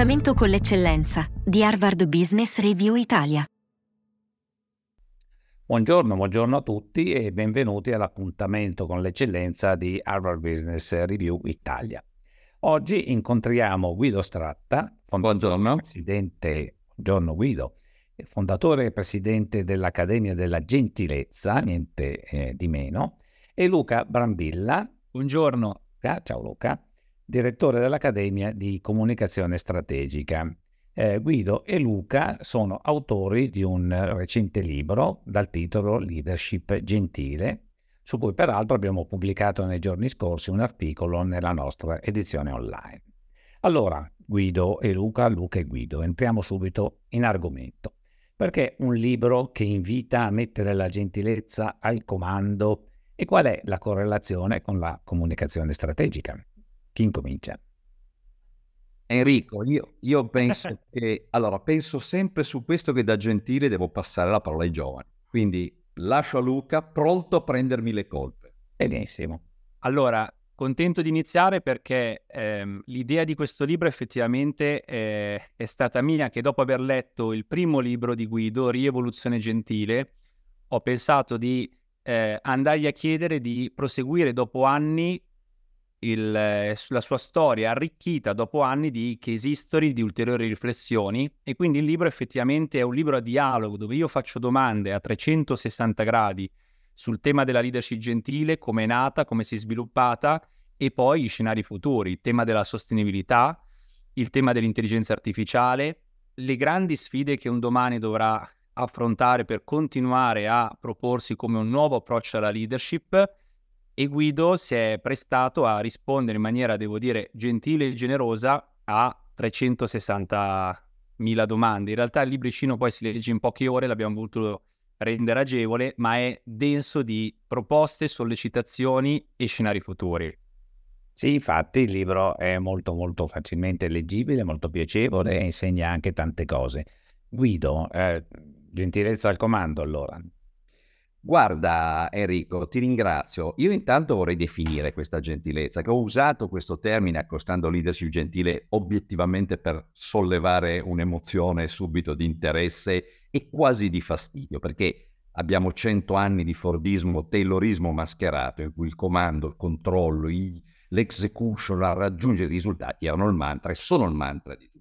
Appuntamento con l'eccellenza di Harvard Business Review Italia. Buongiorno, buongiorno a tutti e benvenuti all'appuntamento con l'eccellenza di Harvard Business Review Italia. Oggi incontriamo Guido Stratta, buongiorno. Presidente, buongiorno Guido, fondatore e presidente dell'Accademia della Gentilezza, niente eh, di meno, e Luca Brambilla. Buongiorno. Ciao Luca, direttore dell'Accademia di Comunicazione Strategica. Eh, Guido e Luca sono autori di un recente libro dal titolo Leadership Gentile, su cui peraltro abbiamo pubblicato nei giorni scorsi un articolo nella nostra edizione online. Allora, Guido e Luca, Luca e Guido, entriamo subito in argomento. Perché un libro che invita a mettere la gentilezza al comando e qual è la correlazione con la comunicazione strategica? Chi incomincia? Enrico, ecco. io, io penso che... Allora, penso sempre su questo che da gentile devo passare la parola ai giovani. Quindi lascio a Luca pronto a prendermi le colpe. Benissimo. Allora, contento di iniziare perché ehm, l'idea di questo libro effettivamente eh, è stata mia che dopo aver letto il primo libro di Guido, Rievoluzione Gentile, ho pensato di eh, andargli a chiedere di proseguire dopo anni il, eh, la sua storia arricchita dopo anni di case history, di ulteriori riflessioni e quindi il libro effettivamente è un libro a dialogo dove io faccio domande a 360 gradi sul tema della leadership gentile, come è nata, come si è sviluppata e poi i scenari futuri, il tema della sostenibilità, il tema dell'intelligenza artificiale, le grandi sfide che un domani dovrà affrontare per continuare a proporsi come un nuovo approccio alla leadership e Guido si è prestato a rispondere in maniera, devo dire, gentile e generosa a 360.000 domande. In realtà il libricino poi si legge in poche ore, l'abbiamo voluto rendere agevole, ma è denso di proposte, sollecitazioni e scenari futuri. Sì, infatti il libro è molto molto facilmente leggibile, molto piacevole e insegna anche tante cose. Guido, eh, gentilezza al comando allora, Guarda Enrico, ti ringrazio. Io intanto vorrei definire questa gentilezza, che ho usato questo termine accostando leadership gentile obiettivamente per sollevare un'emozione subito di interesse e quasi di fastidio, perché abbiamo cento anni di Fordismo, Taylorismo mascherato, in cui il comando, il controllo, l'execution a raggiungere i risultati erano il mantra e sono il mantra di tutti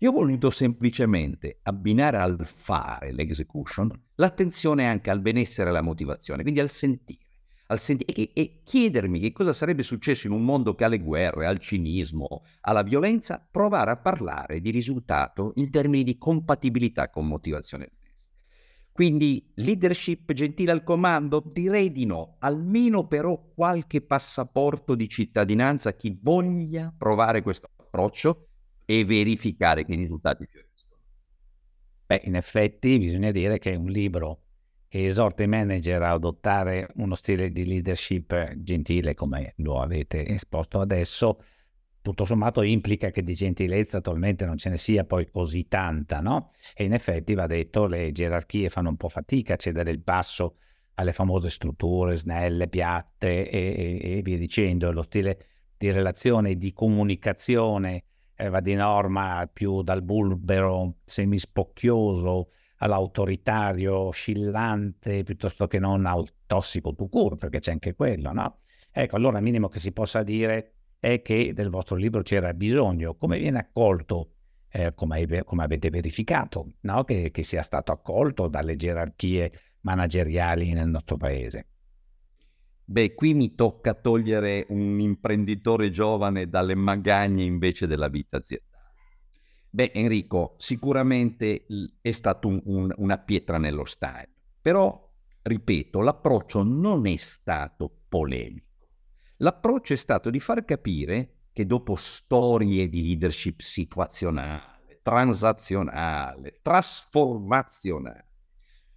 io ho voluto semplicemente abbinare al fare, l'execution, l'attenzione anche al benessere e alla motivazione, quindi al sentire. Al sentire e, e chiedermi che cosa sarebbe successo in un mondo che ha le guerre, al cinismo, alla violenza, provare a parlare di risultato in termini di compatibilità con motivazione. Quindi leadership gentile al comando? Direi di no, almeno però qualche passaporto di cittadinanza a chi voglia provare questo approccio e verificare che i risultati fioriscono. Beh, in effetti bisogna dire che un libro che esorta i manager a adottare uno stile di leadership gentile, come lo avete esposto adesso, tutto sommato implica che di gentilezza attualmente non ce ne sia poi così tanta, no? E in effetti, va detto, le gerarchie fanno un po' fatica a cedere il passo alle famose strutture snelle, piatte e, e, e via dicendo. Lo stile di relazione e di comunicazione va di norma più dal bulbero semispocchioso all'autoritario oscillante piuttosto che non al tossico to perché c'è anche quello, no? Ecco, allora il minimo che si possa dire è che del vostro libro c'era bisogno. Come viene accolto, eh, come, come, avete verificato, no? che, che sia stato accolto dalle gerarchie manageriali nel nostro paese? Beh, qui mi tocca togliere un imprenditore giovane dalle magagne invece della vita aziendale. Beh, Enrico, sicuramente è stato un, un, una pietra nello stadio, però, ripeto, l'approccio non è stato polemico. L'approccio è stato di far capire che dopo storie di leadership situazionale, transazionale, trasformazionale,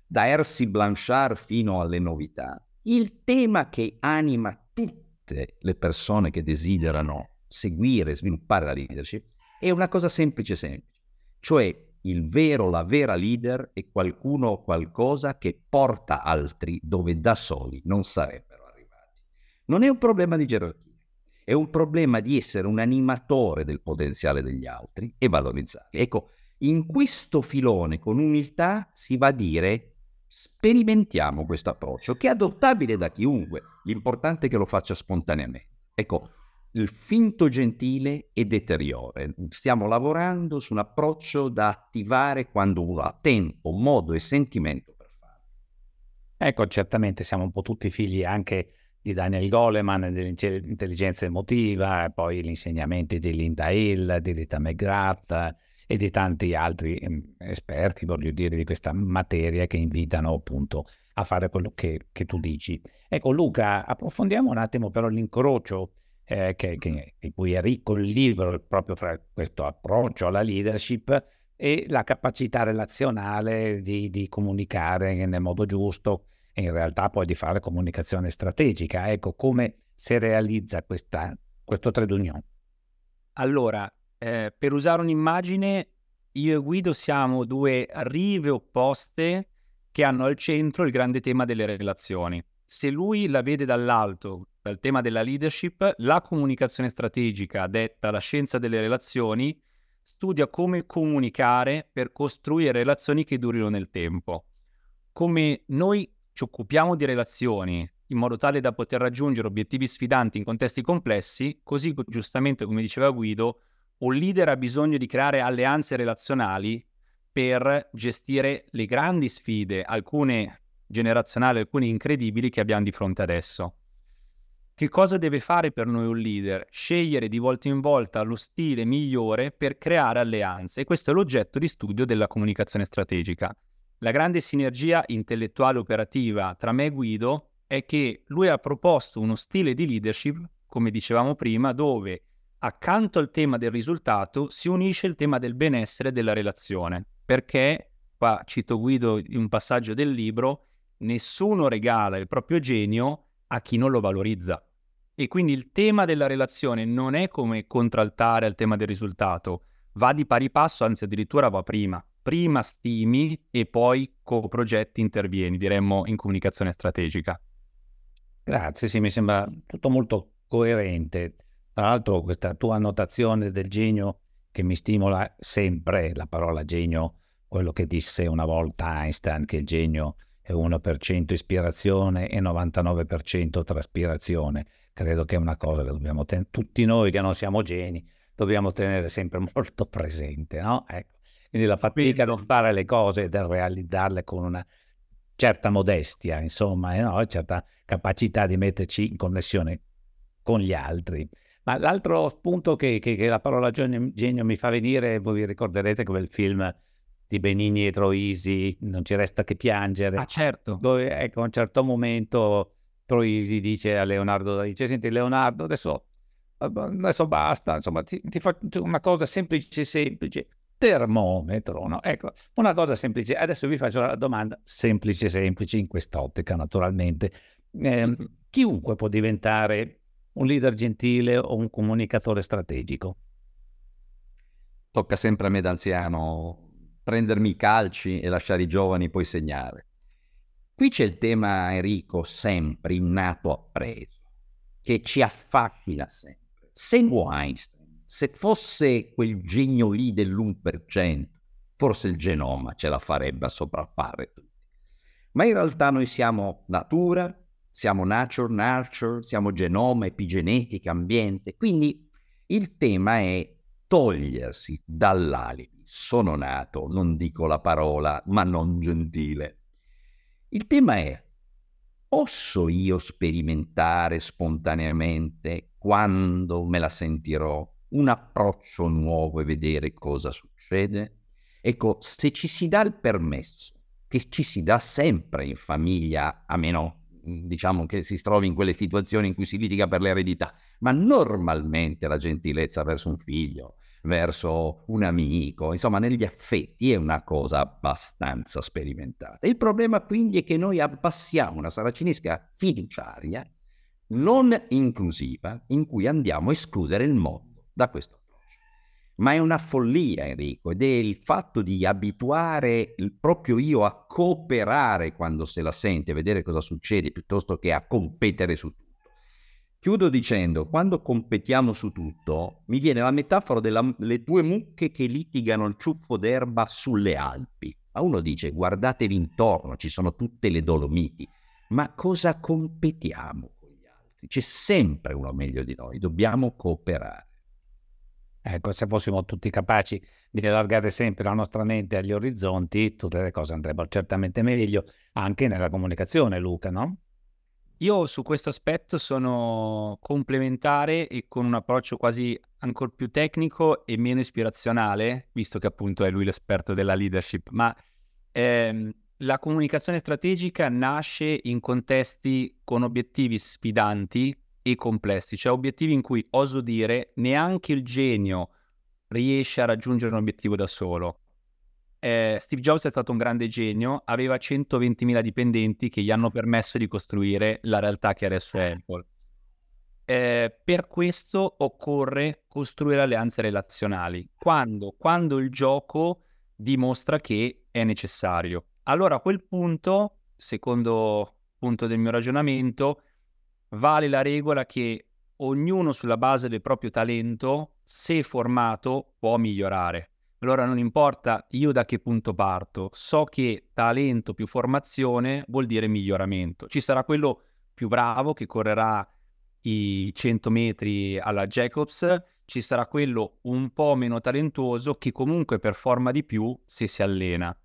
da Ersi Blanchard fino alle novità, il tema che anima tutte le persone che desiderano seguire e sviluppare la leadership è una cosa semplice semplice, cioè il vero, la vera leader è qualcuno o qualcosa che porta altri dove da soli non sarebbero arrivati. Non è un problema di gerarchia, è un problema di essere un animatore del potenziale degli altri e valorizzarli. Ecco, in questo filone con umiltà si va a dire Sperimentiamo questo approccio che è adottabile da chiunque, l'importante è che lo faccia spontaneamente. Ecco, il finto gentile e deteriore. Stiamo lavorando su un approccio da attivare quando uno ha tempo, modo e sentimento per farlo. Ecco, certamente siamo un po' tutti figli anche di Daniel Goleman, dell'intelligenza emotiva, poi gli insegnamenti di Linda Hill, di Rita McGrath, e di tanti altri ehm, esperti, voglio dire, di questa materia che invitano appunto a fare quello che, che tu dici. Ecco Luca, approfondiamo un attimo però l'incrocio eh, che, che, di cui è ricco il libro proprio fra questo approccio alla leadership e la capacità relazionale di, di comunicare nel modo giusto e in realtà poi di fare comunicazione strategica. Ecco come si realizza questa, questo union. Allora, eh, per usare un'immagine, io e Guido siamo due rive opposte che hanno al centro il grande tema delle relazioni. Se lui la vede dall'alto, dal tema della leadership, la comunicazione strategica, detta la scienza delle relazioni, studia come comunicare per costruire relazioni che durino nel tempo. Come noi ci occupiamo di relazioni in modo tale da poter raggiungere obiettivi sfidanti in contesti complessi, così giustamente come diceva Guido, un leader ha bisogno di creare alleanze relazionali per gestire le grandi sfide, alcune generazionali, alcune incredibili che abbiamo di fronte adesso. Che cosa deve fare per noi un leader? Scegliere di volta in volta lo stile migliore per creare alleanze e questo è l'oggetto di studio della comunicazione strategica. La grande sinergia intellettuale operativa tra me e Guido è che lui ha proposto uno stile di leadership, come dicevamo prima, dove accanto al tema del risultato si unisce il tema del benessere della relazione, perché, qua cito Guido in un passaggio del libro, nessuno regala il proprio genio a chi non lo valorizza. E quindi il tema della relazione non è come contraltare al tema del risultato, va di pari passo, anzi addirittura va prima. Prima stimi e poi co-progetti intervieni, diremmo in comunicazione strategica. Grazie, sì, mi sembra tutto molto coerente. Tra l'altro questa tua annotazione del genio che mi stimola sempre, la parola genio, quello che disse una volta Einstein, che il genio è 1% ispirazione e 99% traspirazione, credo che è una cosa che dobbiamo tenere, tutti noi che non siamo geni, dobbiamo tenere sempre molto presente, no? Ecco. Quindi la fatica di fare le cose e del realizzarle con una certa modestia, insomma, e eh, no? certa capacità di metterci in connessione con gli altri. Ma l'altro spunto che, che, che la parola genio, genio, mi fa venire, voi vi ricorderete come il film di Benigni e Troisi, Non ci resta che piangere. Ah, certo. Dove, ecco, a un certo momento Troisi dice a Leonardo, dice, senti Leonardo, adesso, adesso basta, insomma, ti, ti faccio una cosa semplice, semplice termometro, no? Ecco, una cosa semplice. Adesso vi faccio la domanda semplice, semplice, in quest'ottica naturalmente. Eh, chiunque può diventare un leader gentile o un comunicatore strategico? Tocca sempre a me da anziano prendermi i calci e lasciare i giovani poi segnare. Qui c'è il tema, Enrico, sempre innato appreso, che ci affascina sempre. Se Einstein, se fosse quel genio lì dell'1%, forse il genoma ce la farebbe a sopraffare tutti. Ma in realtà noi siamo natura, siamo nature, nurture, siamo genoma, epigenetica, ambiente. Quindi il tema è togliersi dall'alibi. Sono nato, non dico la parola, ma non gentile. Il tema è, posso io sperimentare spontaneamente quando me la sentirò un approccio nuovo e vedere cosa succede? Ecco, se ci si dà il permesso, che ci si dà sempre in famiglia, a meno diciamo che si trovi in quelle situazioni in cui si litiga per l'eredità, ma normalmente la gentilezza verso un figlio, verso un amico, insomma negli affetti è una cosa abbastanza sperimentata. Il problema quindi è che noi abbassiamo una saracinesca fiduciaria non inclusiva in cui andiamo a escludere il mondo da questo ma è una follia Enrico ed è il fatto di abituare il proprio io a cooperare quando se la sente, vedere cosa succede piuttosto che a competere su tutto. Chiudo dicendo, quando competiamo su tutto, mi viene la metafora delle due mucche che litigano il ciuffo d'erba sulle Alpi. Ma uno dice, guardatevi intorno, ci sono tutte le Dolomiti, ma cosa competiamo con gli altri? C'è sempre uno meglio di noi, dobbiamo cooperare. Ecco, se fossimo tutti capaci di allargare sempre la nostra mente agli orizzonti, tutte le cose andrebbero certamente meglio anche nella comunicazione, Luca, no? Io su questo aspetto sono complementare e con un approccio quasi ancora più tecnico e meno ispirazionale, visto che appunto è lui l'esperto della leadership, ma ehm, la comunicazione strategica nasce in contesti con obiettivi sfidanti, e complessi, cioè obiettivi in cui, oso dire, neanche il genio riesce a raggiungere un obiettivo da solo. Eh, Steve Jobs è stato un grande genio, aveva 120.000 dipendenti che gli hanno permesso di costruire la realtà che adesso è Apple. Eh, per questo occorre costruire alleanze relazionali. Quando? Quando il gioco dimostra che è necessario. Allora a quel punto, secondo punto del mio ragionamento, vale la regola che ognuno sulla base del proprio talento, se formato, può migliorare. Allora non importa io da che punto parto, so che talento più formazione vuol dire miglioramento. Ci sarà quello più bravo che correrà i 100 metri alla Jacobs, ci sarà quello un po' meno talentuoso che comunque performa di più se si allena.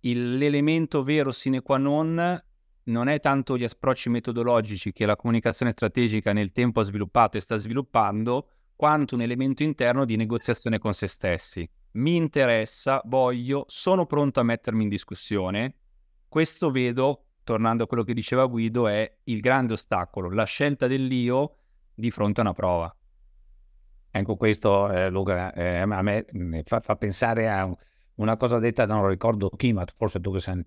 l'elemento vero sine qua non non è tanto gli approcci metodologici che la comunicazione strategica nel tempo ha sviluppato e sta sviluppando, quanto un elemento interno di negoziazione con se stessi. Mi interessa, voglio, sono pronto a mettermi in discussione. Questo vedo, tornando a quello che diceva Guido, è il grande ostacolo, la scelta dell'io di fronte a una prova. Ecco, questo, eh, Luca, eh, a me mm, fa, fa pensare a una cosa detta non ricordo chi, ma forse tu che sei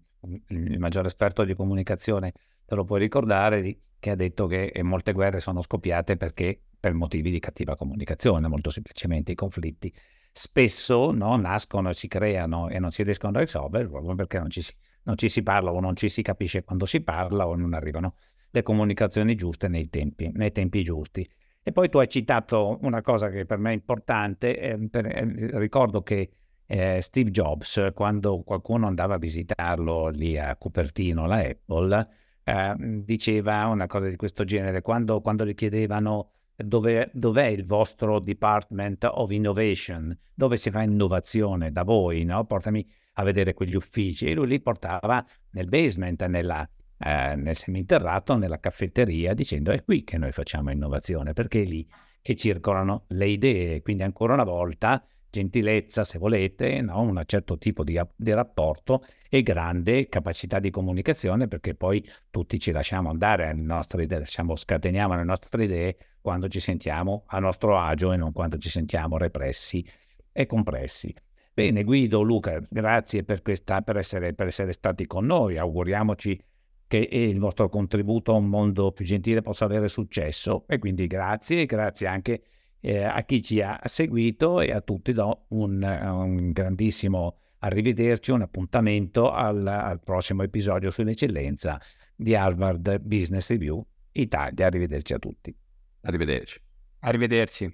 il maggiore esperto di comunicazione te lo puoi ricordare, che ha detto che eh, molte guerre sono scoppiate perché per motivi di cattiva comunicazione, molto semplicemente i conflitti spesso no, nascono e si creano e non si riescono a risolvere proprio perché non ci, si, non ci, si, parla o non ci si capisce quando si parla o non arrivano le comunicazioni giuste nei tempi, nei tempi giusti. E poi tu hai citato una cosa che per me è importante, eh, per, eh, ricordo che eh, Steve Jobs, quando qualcuno andava a visitarlo lì a Cupertino, la Apple, eh, diceva una cosa di questo genere, quando, quando gli chiedevano dove, dov'è il vostro Department of Innovation, dove si fa innovazione da voi, no? portami a vedere quegli uffici, e lui li portava nel basement, nella, eh, nel seminterrato, nella caffetteria, dicendo è qui che noi facciamo innovazione, perché è lì che circolano le idee, quindi ancora una volta gentilezza, se volete, no? un certo tipo di, di, rapporto e grande capacità di comunicazione perché poi tutti ci lasciamo andare alle nostre idee, diciamo, scateniamo le nostre idee quando ci sentiamo a nostro agio e non quando ci sentiamo repressi e compressi. Bene, Guido, Luca, grazie per, questa, per, essere, per essere stati con noi. Auguriamoci che eh, il vostro contributo a un mondo più gentile possa avere successo e quindi grazie, grazie anche a eh, a chi ci ha seguito e a tutti do un, eh, un grandissimo arrivederci, un appuntamento al, al prossimo episodio sull'eccellenza di Harvard Business Review Italia. Arrivederci a tutti. Arrivederci. Arrivederci.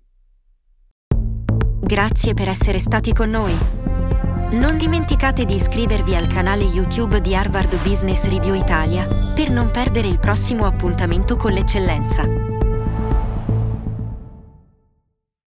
Grazie per essere stati con noi. Non dimenticate di iscrivervi al canale YouTube di Harvard Business Review Italia per non perdere il prossimo appuntamento con l'eccellenza.